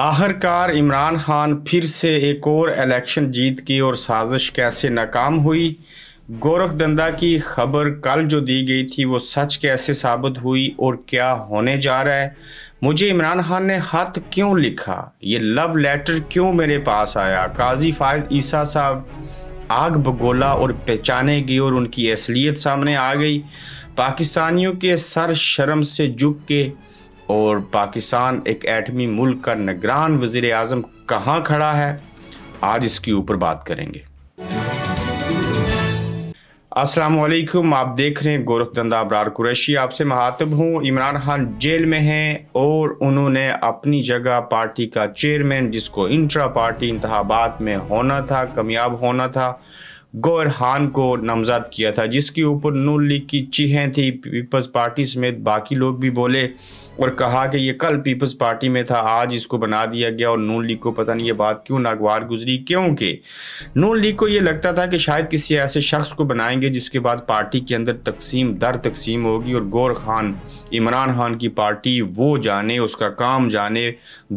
आखिरकार इमरान खान फिर से एक और इलेक्शन जीत की और साजिश कैसे नाकाम हुई गोरखधंधा की खबर कल जो दी गई थी वो सच कैसे साबित हुई और क्या होने जा रहा है मुझे इमरान खान ने ख़त क्यों लिखा ये लव लेटर क्यों मेरे पास आया काजी फायज ईसा साहब आग बगोला और पहचाने गई और उनकी असलियत सामने आ गई पाकिस्तानियों के सर शर्म से झुक के और पाकिस्तान एक एटमी मुल्क का निगरान वजीर अजम कहाँ खड़ा है आज इसके ऊपर बात करेंगे अस्सलाम वालेकुम आप देख रहे हैं गोरख दंदा अबरार कुरैशी आपसे महातब हूँ इमरान खान जेल में हैं और उन्होंने अपनी जगह पार्टी का चेयरमैन जिसको इंट्रा पार्टी इंतबात में होना था कामयाब होना था गौर खान को नामजद किया था जिसके ऊपर नून लीग की चीहें थी पीपल्स पार्टी समेत बाकी लोग भी बोले और कहा कि ये कल पीपल्स पार्टी में था आज इसको बना दिया गया और नून लीग को पता नहीं ये बात क्यों नागवार गुजरी क्योंकि नून लीग को ये लगता था कि शायद किसी ऐसे शख्स को बनाएंगे जिसके बाद पार्टी के अंदर तकसीम दर तकसीम होगी और गौर खान इमरान खान की पार्टी वो जाने उसका काम जाने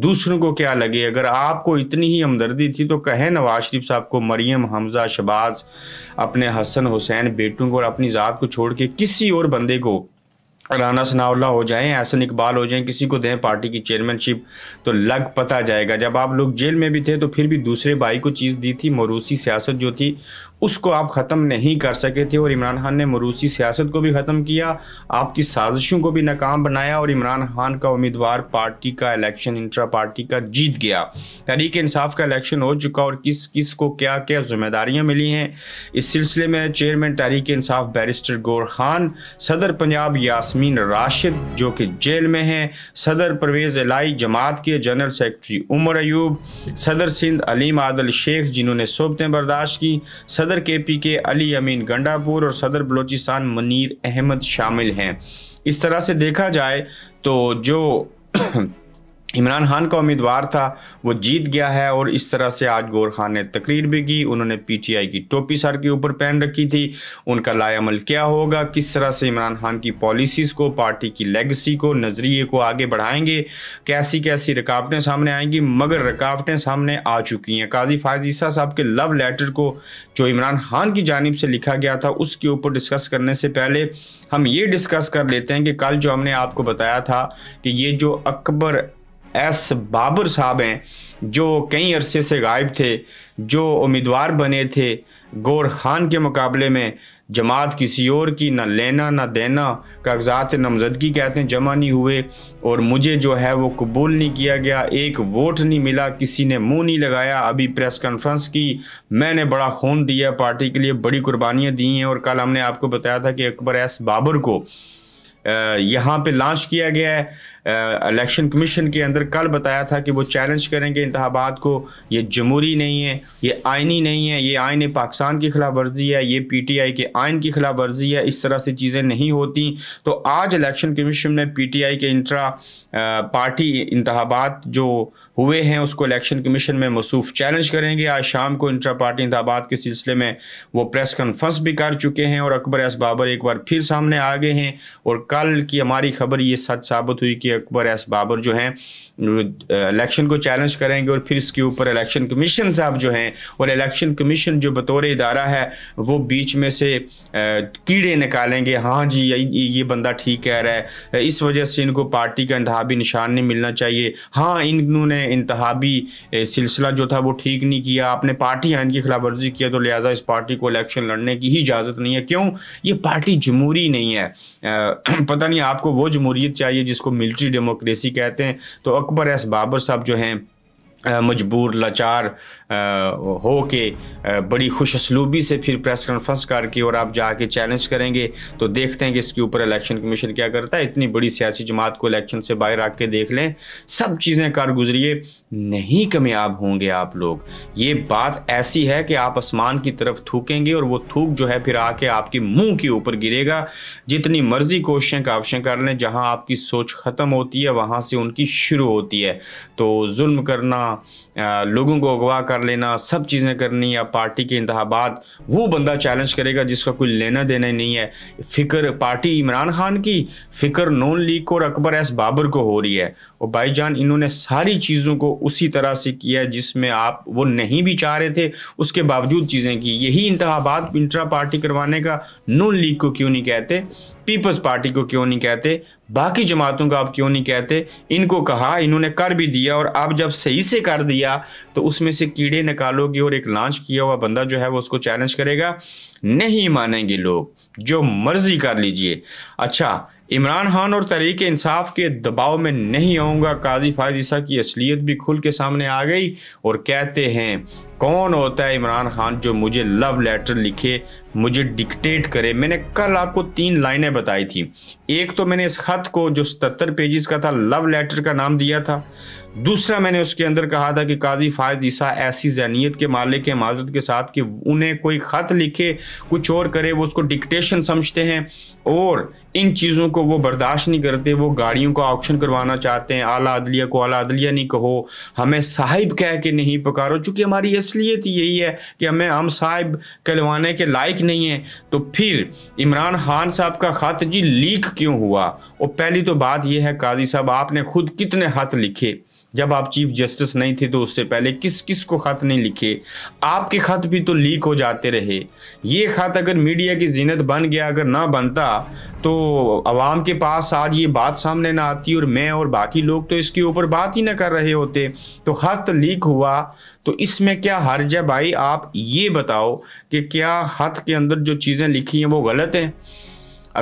दूसरों को क्या लगे अगर आपको इतनी ही हमदर्दी थी तो कहें नवाज शरीफ साहब को मरियम हमजा शबाज अपने हसन हुसैन बेटों को और अपनी ज़ात को छोड़ के किसी और बंदे को राना सनाउल्ला हो जाएं एहसन इकबाल हो जाएं किसी को दें पार्टी की चेयरमैनशिप तो लग पता जाएगा जब आप लोग जेल में भी थे तो फिर भी दूसरे भाई को चीज़ दी थी मरूसी सियासत जो थी उसको आप ख़त्म नहीं कर सके थे और इमरान खान ने मरूसी सियासत को भी ख़त्म किया आपकी साजिशों को भी नाकाम बनाया और इमरान खान का उम्मीदवार पार्टी का इलेक्शन इंट्रा पार्टी का जीत गया तहरीक इंसाफ का इलेक्शन हो चुका और किस किस को क्या क्या जिम्मेदारियाँ मिली हैं इस सिलसिले में चेयरमैन तहरीक इंसाफ बैरिस्टर गौर खान सदर पंजाब यासमीन राशिद जो कि जेल में हैं सदर परवेज़ अलाई जमात के जनरल सेक्रेटरी उमर अयूब सदर सिंध अलीम आदल शेख जिन्होंने सोबतें बर्दाश्त की सदर सदर के पी के अली अमीन गंडापुर और सदर बलोचिस्तान मनीर अहमद शामिल हैं इस तरह से देखा जाए तो जो इमरान खान का उम्मीदवार था वो जीत गया है और इस तरह से आज गौर खान ने तकरीर भी की उन्होंने पीटीआई की टोपी सर के ऊपर पहन रखी थी उनका लायामल क्या होगा किस तरह से इमरान खान की पॉलिसीज़ को पार्टी की लेगेसी को नज़रिए को आगे बढ़ाएंगे कैसी कैसी रुकावटें सामने आएंगी मगर रुकावटें सामने आ चुकी हैं काजी फायजीसा साहब के लव लेटर को जो इमरान खान की जानब से लिखा गया था उसके ऊपर डिस्कस करने से पहले हम ये डिस्कस कर लेते हैं कि कल जो हमने आपको बताया था कि ये जो अकबर एस बाबर साहब हैं जो कई अरसे से गायब थे जो उम्मीदवार बने थे गौर खान के मुकाबले में जमात किसी और की ना लेना ना देना कागजात नामजदगी कहते हैं जमा नहीं हुए और मुझे जो है वो कबूल नहीं किया गया एक वोट नहीं मिला किसी ने मुंह नहीं लगाया अभी प्रेस कॉन्फ्रेंस की मैंने बड़ा खून दिया पार्टी के लिए बड़ी कुर्बानियाँ दी हैं और कल हमने आपको बताया था कि अकबर एस बाबर को यहाँ पे लॉन्च किया गया है इलेक्शन कमीशन के अंदर कल बताया था कि वो चैलेंज करेंगे इंतबात को ये जमहूरी नहीं है ये आइनी नहीं है ये आइन पाकिस्तान की खिलाफ वर्जी है ये पी टी आई के आइन की खिलाफ वर्जी है इस तरह से चीज़ें नहीं होती तो आज इलेक्शन कमीशन ने पी टी आई के इंट्रा पार्टी इंतबात जो हुए हैं उसको इलेक्शन कमीशन में मसूफ चैलेंज करेंगे आज शाम को इंट्रा पार्टी इंतबात के सिलसिले में वो प्रेस कॉन्फ्रेंस भी कर चुके हैं और अकबर एस बाबर एक बार फिर सामने आ गए हैं और कल की हमारी खबर ये सच साबित हुई कि अकबर एस बाबर जो हैं इलेक्शन को चैलेंज करेंगे और फिर इसके ऊपर इलेक्शन कमीशन साहब जो हैं और इलेक्शन कमीशन जो बतौर इदारा है वो बीच में से कीड़े निकालेंगे हाँ जी ये बंदा ठीक कह रहा है इस वजह से इनको पार्टी का इंतबी निशान नहीं मिलना चाहिए हाँ इन्होंने इंतबी सिलसिला जो था वो ठीक नहीं किया आपने पार्टी आइन की खिलाफ वर्जी किया तो लिहाजा इस पार्टी को इलेक्शन लड़ने की ही इजाज़त नहीं है क्यों ये पार्टी जमहूरी नहीं है पता नहीं आपको वो जमहूरीत चाहिए जिसको मिल्ट्री डेमोक्रेसी कहते हैं तो अकबर एस बाबर साहब जो हैं मजबूर लाचार हो के बड़ी खुश असलूबी से फिर प्रेस कॉन्फ्रेंस करके और आप जाके चैलेंज करेंगे तो देखते हैं कि इसके ऊपर इलेक्शन कमीशन क्या करता है इतनी बड़ी सियासी जमात को इलेक्शन से बाहर आके के देख लें सब चीज़ें कर गुजरिए नहीं कामयाब होंगे आप लोग ये बात ऐसी है कि आप आसमान की तरफ थूकेंगे और वो थूक जो है फिर आके आपके मुँह के ऊपर गिरेगा जितनी मर्जी कोशिशें काविशें कर लें जहाँ आपकी सोच ख़त्म होती है वहाँ से उनकी शुरू होती है तो जुल्म करना लोगों को अगवा कर लेना सब चीज़ें करनी या पार्टी के इंतबात वो बंदा चैलेंज करेगा जिसका कोई लेना देना नहीं है फ़िक्र पार्टी इमरान खान की फ़िक्र नॉन लीग को और अकबर एस बाबर को हो रही है और जान इन्होंने सारी चीज़ों को उसी तरह से किया जिसमें आप वो नहीं भी चाह रहे थे उसके बावजूद चीज़ें की यही इंतबात इंटरा पार्टी करवाने का नून लीग को क्यों नहीं कहते पीपल्स पार्टी को क्यों नहीं कहते बाकी जमातों को आप क्यों नहीं कहते इनको कहा इन्होंने कर भी दिया और आप जब सही से कर दिया तो उसमें से कीड़े निकालोगे और एक लॉन्च किया हुआ बंदा जो है वो उसको चैलेंज करेगा नहीं मानेंगे लोग जो मर्जी कर लीजिए अच्छा इमरान खान और तहरीक इंसाफ के दबाव में नहीं आऊँगा काजी फायद की असलियत भी खुल के सामने आ गई और कहते हैं कौन होता है इमरान खान जो मुझे लव लेटर लिखे मुझे डिक्टेट करे मैंने कल आपको तीन लाइनें बताई थी एक तो मैंने इस खत को जो सतर पेजेस का था लव लेटर का नाम दिया था दूसरा मैंने उसके अंदर कहा था कि काजी फायद ईसा ऐसी जहनीत के मालिक हैं माजरत के साथ कि उन्हें कोई ख़त लिखे कुछ और करे वो उसको डिक्टेशन समझते हैं और इन चीज़ों को वो बर्दाश्त नहीं करते वो गाड़ियों का ऑक्शन करवाना चाहते हैं आला अदलिया को आला अदलिया नहीं कहो हमें साहिब कह के नहीं पकारो चूँकि हमारी असलियत यही है कि हमें हम साहिब कहलवाने के लायक नहीं हैं तो फिर इमरान खान साहब का ख़त जी लीक क्यों हुआ और पहली तो बात यह है काजी साहब आपने खुद कितने ख़त लिखे जब आप चीफ जस्टिस नहीं थे तो उससे पहले किस किस को खत नहीं लिखे आपके खत भी तो लीक हो जाते रहे ये खत अगर मीडिया की जीनत बन गया अगर ना बनता तो आवाम के पास आज ये बात सामने ना आती और मैं और बाकी लोग तो इसके ऊपर बात ही ना कर रहे होते तो खत लीक हुआ तो इसमें क्या हर्ज है भाई आप ये बताओ कि क्या खत के अंदर जो चीज़ें लिखी हैं वो गलत हैं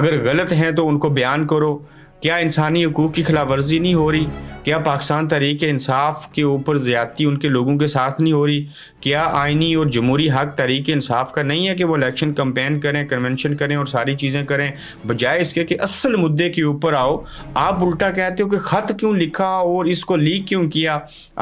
अगर गलत हैं तो उनको बयान करो क्या इंसानी हकूक़ की खिलाफ वर्जी नहीं हो रही क्या पाकिस्तान तहरीक इंसाफ के ऊपर ज़्यादती उनके लोगों के साथ नहीं हो रही क्या आइनी और जमहूरी हक तहरीक इंसाफ का नहीं है कि वो इलेक्शन कम्पेन करें कन्वेंशन करें और सारी चीज़ें करें बजाय इसके कि असल मुद्दे के ऊपर आओ आप उल्टा कहते हो कि ख़त क्यों लिखा और इसको लीक क्यों किया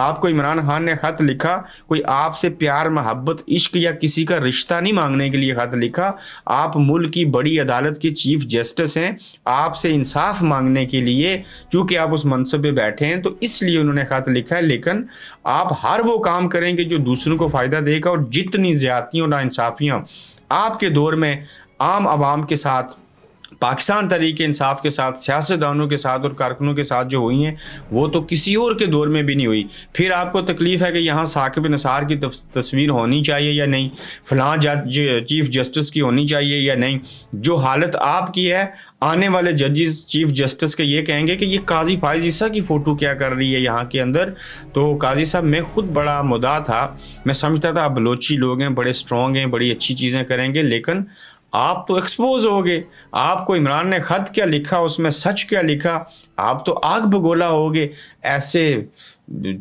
आपको इमरान खान ने ख़त लिखा कोई आपसे प्यार महब्बत इश्क या किसी का रिश्ता नहीं मांगने के लिए ख़त लिखा आप मुल्क की बड़ी अदालत के चीफ जस्टिस हैं आपसे इंसाफ मांगने के लिए चूँकि आप उस मनसब पर बैठे हैं तो इसलिए उन्होंने खत लिखा है लेकिन आप हर वो काम करेंगे जो दूसरों को फ़ायदा देगा और जितनी ज्यादियों ना नाानसाफ़ियाँ आपके दौर में आम आवाम के साथ पाकिस्तान तरीके इंसाफ के साथ सियासतदानों के साथ और कारकुनों के साथ जो हुई हैं वो तो किसी और के दौर में भी नहीं हुई फिर आपको तकलीफ़ है कि यहाँ साकिब नसार की तस्वीर होनी चाहिए या नहीं जज चीफ़ जस्टिस की होनी चाहिए या नहीं जो हालत आपकी है आने वाले जजेस चीफ जस्टिस के ये कहेंगे कि ये काजी फायज ईसा की फ़ोटो क्या कर रही है यहाँ के अंदर तो काजी साहब मैं खुद बड़ा मुदा था मैं समझता था बलोची लोग हैं बड़े स्ट्रॉन्ग हैं बड़ी अच्छी चीज़ें करेंगे लेकिन आप तो एक्सपोज हो गए आपको इमरान ने ख़त क्या लिखा उसमें सच क्या लिखा आप तो आग भगोला हो गए ऐसे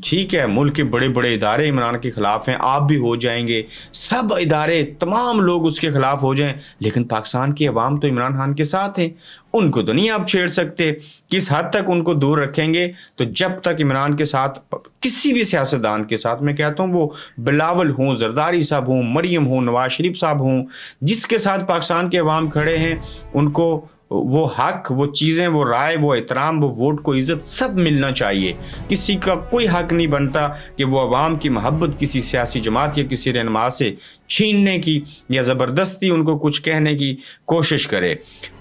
ठीक है मुल्क के बड़े बड़े इदारे इमरान के ख़िलाफ़ हैं आप भी हो जाएंगे सब इदारे तमाम लोग उसके ख़िलाफ़ हो जाएं लेकिन पाकिस्तान की आवाम तो इमरान खान के साथ हैं उनको तो नहीं आप छेड़ सकते किस हद तक उनको दूर रखेंगे तो जब तक इमरान के साथ किसी भी सियासतदान के साथ मैं कहता हूँ वो बिलावल हों जरदारी साहब हों मरीम हों नवाज शरीफ साहब हों जिसके साथ पाकिस्तान के अवाम खड़े हैं उनको वो हक वो चीज़ें वो राय वो एहतराम वो वोट को इज़्ज़त सब मिलना चाहिए किसी का कोई हक नहीं बनता कि वो आवाम की महब्बत किसी सियासी जमात या किसी रहनमा से छीनने की या ज़बरदस्ती उनको कुछ कहने की कोशिश करे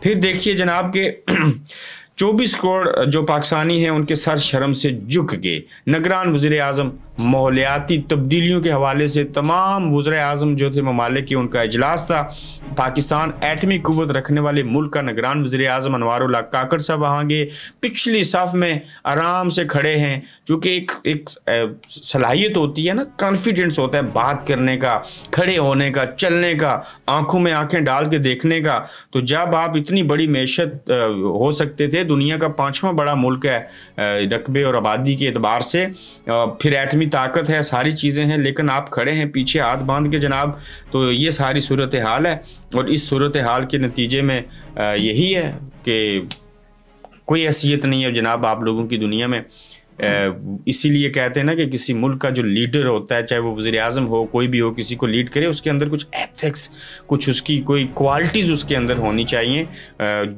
फिर देखिए जनाब के चौबीस करोड़ जो पाकिस्तानी हैं उनके सर शर्म से झुक गए नगरान वज़ी अजम मालियाती तब्दीलियों के हवाले से तमाम वज़र अजम जो थे ममालिक उनका इजलास था पाकिस्तान एटमी कुत रखने वाले मुल्क का निगरान वजी अजम अनवर काकड़ साहब आगे पिछली साफ में आराम से खड़े हैं चूँकि एक एक सलाहियत होती है ना कॉन्फिडेंस होता है बात करने का खड़े होने का चलने का आंखों में आंखें डाल के देखने का तो जब आप इतनी बड़ी मैशत हो सकते थे दुनिया का पाँचवा बड़ा मुल्क है रकबे और आबादी के अतबार से फिर एटमी ताकत है सारी चीज़ें हैं लेकिन आप खड़े हैं पीछे हाथ बांध के जनाब तो ये सारी सूरत हाल है और इस सूरत हाल के नतीजे में यही है कि कोई हैसियत नहीं है जनाब आप लोगों की दुनिया में इसीलिए कहते हैं ना कि किसी मुल्क का जो लीडर होता है चाहे वो वजीर अजम हो कोई भी हो किसी को लीड करे उसके अंदर कुछ एथिक्स कुछ उसकी कोई क्वालिटीज़ उसके अंदर होनी चाहिए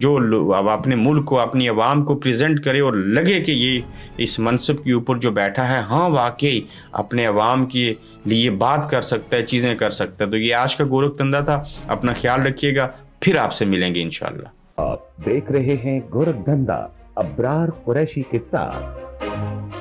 जो अब अपने मुल्क को अपनी आवाम को प्रजेंट करे और लगे कि ये इस मनसब के ऊपर जो बैठा है हाँ वाकई अपने आवाम के लिए बात कर सकता है चीज़ें कर सकता है तो ये आज का गोरख धंधा था अपना ख्याल रखिएगा फिर आपसे मिलेंगे इनशाला आप देख रहे हैं गोरख धंधा अब्रार कुरैशी के साथ Thank you.